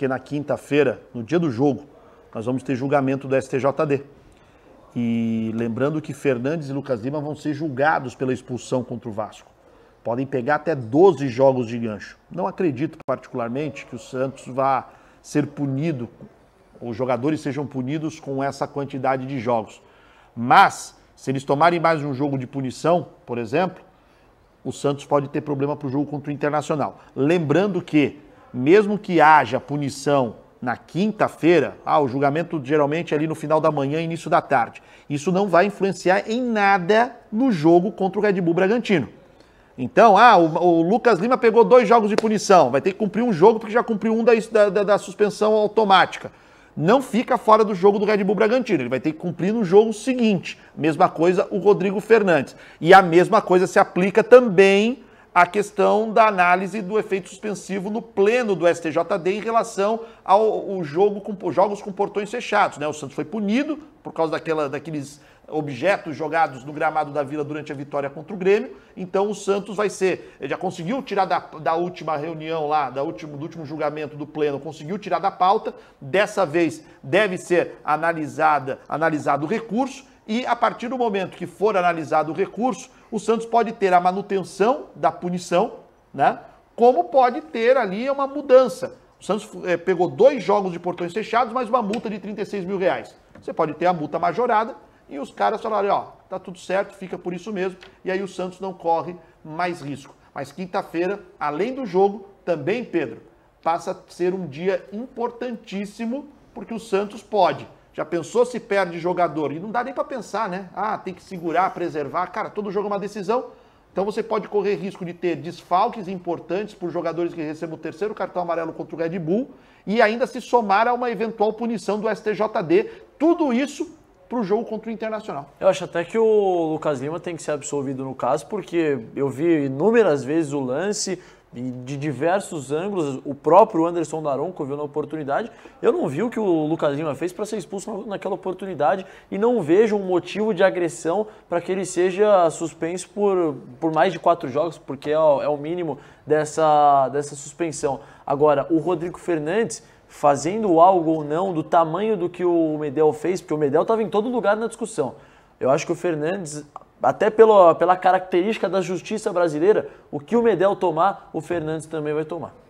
porque na quinta-feira, no dia do jogo, nós vamos ter julgamento do STJD. E lembrando que Fernandes e Lucas Lima vão ser julgados pela expulsão contra o Vasco. Podem pegar até 12 jogos de gancho. Não acredito particularmente que o Santos vá ser punido, os jogadores sejam punidos com essa quantidade de jogos. Mas, se eles tomarem mais um jogo de punição, por exemplo, o Santos pode ter problema para o jogo contra o Internacional. Lembrando que mesmo que haja punição na quinta-feira, ah, o julgamento geralmente é ali no final da manhã, início da tarde. Isso não vai influenciar em nada no jogo contra o Red Bull Bragantino. Então, ah, o, o Lucas Lima pegou dois jogos de punição, vai ter que cumprir um jogo porque já cumpriu um da, da, da suspensão automática. Não fica fora do jogo do Red Bull Bragantino, ele vai ter que cumprir no jogo seguinte. Mesma coisa o Rodrigo Fernandes. E a mesma coisa se aplica também a questão da análise do efeito suspensivo no pleno do STJD em relação ao, jogo com jogos com portões fechados. Né? O Santos foi punido por causa daquela, daqueles objetos jogados no gramado da Vila durante a vitória contra o Grêmio. Então o Santos vai ser, já conseguiu tirar da, da última reunião lá, da último, do último julgamento do pleno, conseguiu tirar da pauta. Dessa vez deve ser analisada, analisado o recurso e a partir do momento que for analisado o recurso, o Santos pode ter a manutenção da punição, né? Como pode ter ali uma mudança. O Santos é, pegou dois jogos de portões fechados, mas uma multa de 36 mil reais. Você pode ter a multa majorada e os caras falarem, ó, tá tudo certo, fica por isso mesmo, e aí o Santos não corre mais risco. Mas quinta-feira, além do jogo, também, Pedro, passa a ser um dia importantíssimo, porque o Santos pode já pensou se perde jogador? E não dá nem para pensar, né? Ah, tem que segurar, preservar. Cara, todo jogo é uma decisão. Então você pode correr risco de ter desfalques importantes por jogadores que recebam o terceiro cartão amarelo contra o Red Bull e ainda se somar a uma eventual punição do STJD. Tudo isso para o jogo contra o Internacional. Eu acho até que o Lucas Lima tem que ser absolvido no caso, porque eu vi inúmeras vezes o lance, de diversos ângulos, o próprio Anderson Daronco viu na oportunidade. Eu não vi o que o Lucas Lima fez para ser expulso naquela oportunidade e não vejo um motivo de agressão para que ele seja suspenso por, por mais de quatro jogos, porque é, é o mínimo dessa, dessa suspensão. Agora, o Rodrigo Fernandes fazendo algo ou não do tamanho do que o Medel fez, porque o Medel estava em todo lugar na discussão. Eu acho que o Fernandes até pela, pela característica da justiça brasileira, o que o Medel tomar, o Fernandes também vai tomar.